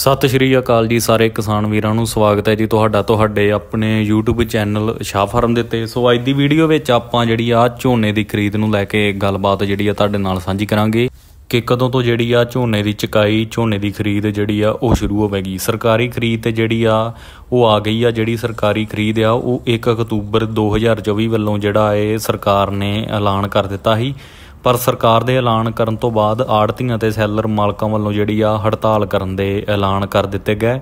ਸਤਿ ਸ਼੍ਰੀ ਅਕਾਲ ਜੀ ਸਾਰੇ ਕਿਸਾਨ ਵੀਰਾਂ ਨੂੰ ਸਵਾਗਤ ਹੈ ਜੀ ਤੁਹਾਡਾ ਤੁਹਾਡੇ ਆਪਣੇ YouTube ਚੈਨਲ ਸ਼ਾਹ ਫਾਰਮ ਦੇ ਉੱਤੇ ਸੋ ਅੱਜ ਦੀ ਵੀਡੀਓ ਵਿੱਚ ਆਪਾਂ ਜਿਹੜੀ ਆ ਝੋਨੇ ਦੀ ਖਰੀਦ ਨੂੰ ਲੈ ਕੇ ਗੱਲਬਾਤ ਜਿਹੜੀ ਆ ਤੁਹਾਡੇ ਨਾਲ ਸਾਂਝੀ ਕਰਾਂਗੇ ਕਿ ਕਦੋਂ ਤੋਂ ਜਿਹੜੀ ਆ ਝੋਨੇ ਦੀ ਚਕਾਈ ਝੋਨੇ ਦੀ ਖਰੀਦ ਜਿਹੜੀ ਆ ਉਹ ਸ਼ੁਰੂ ਹੋਵੇਗੀ ਸਰਕਾਰੀ ਖਰੀਦ ਤੇ ਜਿਹੜੀ ਆ ਉਹ ਆ ਗਈ ਆ ਜਿਹੜੀ ਸਰਕਾਰੀ ਖਰੀਦ ਆ ਉਹ 1 ਅਕਤੂਬਰ 2024 ਵੱਲੋਂ ਜਿਹੜਾ ਏ ਸਰਕਾਰ ਨੇ ਐਲਾਨ ਕਰ ਦਿੱਤਾ ਸੀ ਪਰ ਸਰਕਾਰ ਦੇ ਐਲਾਨ ਕਰਨ ਤੋਂ ਬਾਅਦ ਆੜਤੀਆਂ ਤੇ ਸੈਲਰ ਮਾਲਕਾਂ ਵੱਲੋਂ ਜਿਹੜੀ ਆ ਹੜਤਾਲ ਕਰਨ ਦੇ ਐਲਾਨ ਕਰ ਦਿੱਤੇ ਗਏ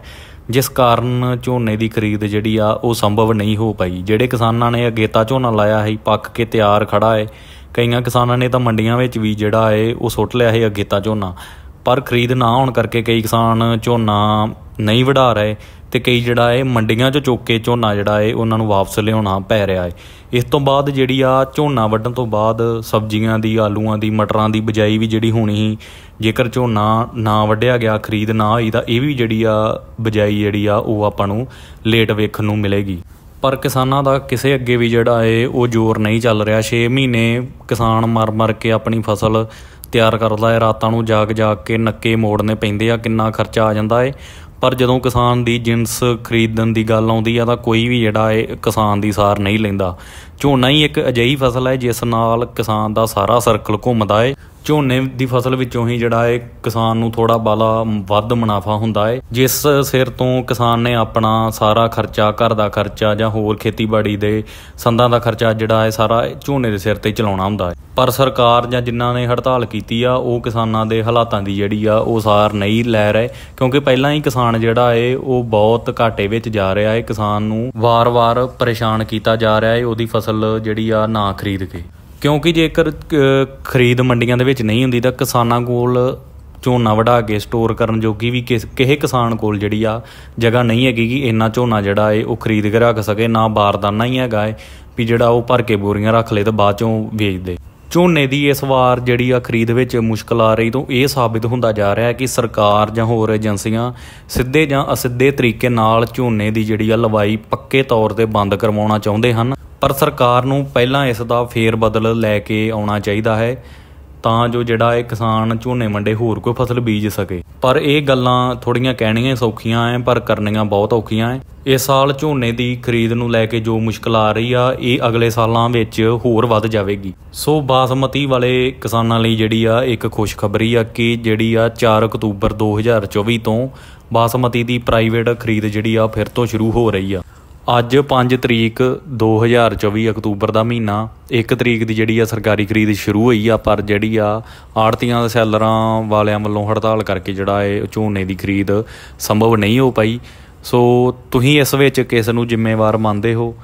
ਜਿਸ ਕਾਰਨ ਝੋਨੇ ਦੀ ਖਰੀਦ ਜਿਹੜੀ ਆ ਉਹ ਸੰਭਵ ਨਹੀਂ ਹੋ ਪਾਈ ਜਿਹੜੇ ਕਿਸਾਨਾਂ ਨੇ ਅਗੇਤਾ ਝੋਨਾ ਲਾਇਆ ਹੈ ਪੱਕ ਕੇ ਤਿਆਰ ਖੜਾ ਹੈ ਕਈਆਂ ਕਿਸਾਨਾਂ ਨੇ ਤਾਂ ਮੰਡੀਆਂ ਵਿੱਚ ਵੀ ਜਿਹੜਾ ਹੈ ਉਹ ਸੁੱਟ ਲਿਆ ਹੈ ਅਗੇਤਾ ਝੋਨਾ ਪਰ ਖਰੀਦ ਨਾ ਹੋਣ ਕਰਕੇ ਕਈ ਕਿਸਾਨ ਝੋਨਾ ਨਹੀਂ ਵਧਾ ਰਹੇ ਤੇ ਕਈ ਜਿਹੜਾ ਏ ਮੰਡੀਆਂ 'ਚੋਂ ਚੋਕੇ ਚੋਂ ਝੋਨਾ ਜਿਹੜਾ ਏ ਉਹਨਾਂ ਨੂੰ ਵਾਪਸ ਲਿਆਉਣਾ ਪੈ ਰਿਹਾ ਏ ਇਸ ਤੋਂ ਬਾਅਦ ਜਿਹੜੀ ਆ ਝੋਨਾ ਵੱਢਣ ਤੋਂ ਬਾਅਦ ਸਬਜ਼ੀਆਂ ਦੀ ਆਲੂਆਂ ਦੀ ਮਟਰਾਂ ਦੀ ਬਜਾਈ ਵੀ ਜਿਹੜੀ ਹੋਣੀ ਸੀ ਜੇਕਰ ਝੋਨਾ ਨਾ ਵੱਢਿਆ ਗਿਆ ਖਰੀਦ ਨਾ ਹੋਈ ਤਾਂ ਇਹ ਵੀ ਜਿਹੜੀ ਆ ਬਜਾਈ ਜਿਹੜੀ ਆ ਉਹ ਆਪਾਂ ਨੂੰ ਲੇਟ ਵੇਖਣ ਨੂੰ ਮਿਲੇਗੀ ਪਰ ਕਿਸਾਨਾਂ ਦਾ ਕਿਸੇ ਅੱਗੇ ਵੀ ਜਿਹੜਾ ਏ ਉਹ ਜ਼ੋਰ ਨਹੀਂ ਚੱਲ ਰਿਹਾ 6 ਮਹੀਨੇ ਕਿਸਾਨ ਮਰ-ਮਰ ਕੇ ਆਪਣੀ ਫਸਲ ਤਿਆਰ ਕਰਦਾ ਹੈ ਰਾਤਾਂ ਨੂੰ ਜਾਗ ਜਾਗ ਕੇ ਨੱਕੇ ਮੋੜਨੇ ਪੈਂਦੇ ਆ ਕਿੰਨਾ ਖਰਚਾ ਆ ਜਾਂਦਾ ਏ ਪਰ ਜਦੋਂ ਕਿਸਾਨ ਦੀ ਜਿੰਸ ਖਰੀਦਣ ਦੀ ਗੱਲ ਆਉਂਦੀ ਆ ਤਾਂ ਕੋਈ ਵੀ ਜਿਹੜਾ ਇਹ ਕਿਸਾਨ ਦੀ ਸਾਰ ਨਹੀਂ ਲੈਂਦਾ ਝੋਨਾ ਹੀ ਇੱਕ ਅਜਿਹੀ ਫਸਲ ਹੈ ਜਿਸ ਨਾਲ ਕਿਸਾਨ ਦਾ ਸਾਰਾ ਸਰਕਲ ਘੁੰਮਦਾ ਹੈ ਝੋਨੇ ਦੀ ਫਸਲ ਵਿੱਚੋਂ ਹੀ ਜਿਹੜਾ ਹੈ ਕਿਸਾਨ ਨੂੰ ਥੋੜਾ ਬਾਲਾ ਵੱਧ ਮੁਨਾਫਾ ਹੁੰਦਾ ਹੈ ਜਿਸ ਸਿਰ ਤੋਂ ਕਿਸਾਨ ਨੇ ਆਪਣਾ ਸਾਰਾ ਖਰਚਾ ਘਰ ਦਾ ਖਰਚਾ ਜਾਂ ਹੋਰ ਖੇਤੀਬਾੜੀ ਦੇ ਸੰਦਾਂ ਦਾ ਖਰਚਾ ਜਿਹੜਾ ਹੈ ਸਾਰਾ ਝੋਨੇ ਦੇ ਸਿਰ ਤੇ ਚਲਾਉਣਾ ਹੁੰਦਾ ਹੈ ਪਰ ਸਰਕਾਰ ਜਾਂ ਜਿਨ੍ਹਾਂ ਨੇ ਹੜਤਾਲ ਕੀਤੀ ਆ ਉਹ ਕਿਸਾਨਾਂ ਦੇ ਹਾਲਾਤਾਂ ਦੀ ਜਿਹੜੀ ਆ ਉਹ ਸਾਰ ਨਹੀਂ ਲੈ ਰਹੇ ਕਿਉਂਕਿ ਪਹਿਲਾਂ ਹੀ ਕਿਸਾਨ ਜਿਹੜਾ ਹੈ ਉਹ ਬਹੁਤ ਘਾਟੇ ਵਿੱਚ ਜਾ ਰਿਹਾ ਹੈ ਕਿਸਾਨ ਨੂੰ ਵਾਰ-ਵਾਰ ਪਰੇਸ਼ਾਨ ਕੀਤਾ ਜਾ ਰਿਹਾ ਹੈ ਉਹਦੀ ਫਸਲ ਫਸਲ ਜਿਹੜੀ ਆ ਨਾ ਖਰੀਦ ਕੇ ਕਿਉਂਕਿ ਜੇਕਰ ਖਰੀਦ ਮੰਡੀਆਂ ਦੇ ਵਿੱਚ ਨਹੀਂ ਹੁੰਦੀ ਤਾਂ ਕਿਸਾਨਾਂ ਕੋਲ ਝੋਨਾ ਵੜਾ ਕੇ ਸਟੋਰ ਕਰਨ ਜੋਗੀ ਵੀ ਕਿਸੇ ਕਿਸਾਨ ਕੋਲ ਜਿਹੜੀ ਆ ਜਗ੍ਹਾ ਨਹੀਂ ਹੈਗੀ ਕਿ ਇੰਨਾ ਝੋਨਾ ਜਿਹੜਾ ਏ ਉਹ ਖਰੀਦ ਕੇ ਰੱਖ ਸਕੇ ਨਾ ਬਾਰਦਾਨਾ ਹੀ ਹੈਗਾ ਏ ਵੀ ਜਿਹੜਾ ਉਹ ਭਰ ਕੇ ਬੋਰੀਆਂ ਰੱਖ ਲੇ ਤਾਂ ਬਾਅਦ ਚੋਂ ਵੇਚ ਦੇ ਝੋਨੇ ਦੀ ਇਸ ਵਾਰ ਜਿਹੜੀ ਆ ਖਰੀਦ ਵਿੱਚ ਮੁਸ਼ਕਲ ਆ ਰਹੀ ਤੋਂ ਇਹ ਸਾਬਿਤ ਹੁੰਦਾ ਜਾ ਰਿਹਾ ਹੈ ਕਿ ਸਰਕਾਰ ਜਾਂ ਹੋਰ ਏਜੰਸੀਆਂ ਸਿੱਧੇ ਜਾਂ ਅਸਿੱਧੇ ਤਰੀਕੇ ਨਾਲ ਝੋਨੇ ਦੀ ਜਿਹੜੀ ਆ ਲਵਾਈ ਪੱਕੇ ਤੌਰ ਤੇ ਬੰਦ ਕਰਵਾਉਣਾ ਚਾਹੁੰਦੇ ਹਨ ਪਰ ਸਰਕਾਰ ਨੂੰ ਪਹਿਲਾਂ ਇਸ ਦਾ ਫੇਰ ਬਦਲ ਲੈ ਕੇ ਆਉਣਾ ਚਾਹੀਦਾ ਹੈ ਤਾਂ ਜੋ ਜਿਹੜਾ ਇਹ ਕਿਸਾਨ ਝੋਨੇ ਮੰਡੇ ਹੋਰ ਕੋਈ ਫਸਲ ਬੀਜ ਸਕੇ ਪਰ ਇਹ ਗੱਲਾਂ ਥੋੜੀਆਂ ਕਹਿਣੀਆਂ ਸੌਖੀਆਂ ਐ ਪਰ ਕਰਨੀਆਂ ਬਹੁਤ ਔਖੀਆਂ ਐ ਇਸ ਸਾਲ ਝੋਨੇ ਦੀ ਖਰੀਦ ਨੂੰ ਲੈ ਕੇ ਜੋ ਮੁਸ਼ਕਲ ਆ ਰਹੀ ਆ ਇਹ ਅਗਲੇ ਸਾਲਾਂ ਵਿੱਚ ਹੋਰ ਵੱਧ ਜਾਵੇਗੀ ਸੋ ਬਾਸਮਤੀ ਵਾਲੇ ਕਿਸਾਨਾਂ ਲਈ ਜਿਹੜੀ ਆ ਇੱਕ ਖੁਸ਼ਖਬਰੀ ਆ ਕਿ ਜਿਹੜੀ ਆ 4 ਅਕਤੂਬਰ 2024 ਤੋਂ ਬਾਸਮਤੀ ਦੀ ਪ੍ਰਾਈਵੇਟ ਖਰੀਦ ਜਿਹੜੀ ਆ ਫਿਰ ਤੋਂ ਸ਼ੁਰੂ ਹੋ ਰਹੀ ਆ ਅੱਜ 5 ਤਰੀਕ 2024 ਅਕਤੂਬਰ ਦਾ ਮਹੀਨਾ 1 ਤਰੀਕ ਦੀ ਜਿਹੜੀ ਆ ਸਰਕਾਰੀ ਖਰੀਦ ਸ਼ੁਰੂ ਹੋਈ ਆ ਪਰ ਜਿਹੜੀ ਆ ਆੜਤੀਆਂ ਦੇ ਸੈਲਰਾਂ ਵਾਲਿਆਂ ਵੱਲੋਂ ਹੜਤਾਲ ਕਰਕੇ ਜਿਹੜਾ ਏ ਝੋਨੇ ਦੀ ਖਰੀਦ ਸੰਭਵ ਨਹੀਂ ਹੋ ਪਾਈ ਸੋ ਤੁਸੀਂ ਇਸ ਵਿੱਚ ਕਿਸ ਨੂੰ ਜ਼ਿੰਮੇਵਾਰ ਮੰਨਦੇ ਹੋ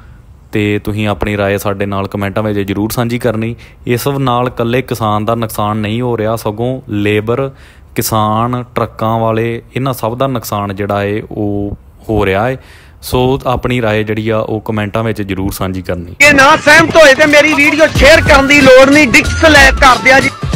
ਤੇ ਤੁਸੀਂ ਆਪਣੀ رائے ਸਾਡੇ ਨਾਲ ਕਮੈਂਟਾਂ ਵਿੱਚ ਜਰੂਰ ਸਾਂਝੀ ਕਰਨੀ ਇਸ ਨਾਲ ਇਕੱਲੇ ਕਿਸਾਨ ਦਾ ਨੁਕਸਾਨ ਨਹੀਂ ਹੋ ਰਿਹਾ ਸਗੋਂ ਲੇਬਰ ਕਿਸਾਨ ਟਰੱਕਾਂ ਵਾਲੇ ਇਹਨਾਂ ਸਭ ਦਾ ਨੁਕਸਾਨ ਜਿਹੜਾ ਏ ਉਹ ਹੋ ਰਿਹਾ ਏ ਸੋ ਆਪਣੀ رائے ਜਿਹੜੀ ਆ ਉਹ ਕਮੈਂਟਾਂ ਵਿੱਚ ਜਰੂਰ ਸਾਂਝੀ ਕਰਨੀ ਜੇ ਨਾ ਸਹਿਮਤ ਹੋਏ ਤੇ ਮੇਰੀ ਵੀਡੀਓ ਸ਼ੇਅਰ ਕਰਨ ਦੀ ਲੋੜ ਨਹੀਂ ਡਿਕਸ ਲੈ ਦਿਆ ਜੀ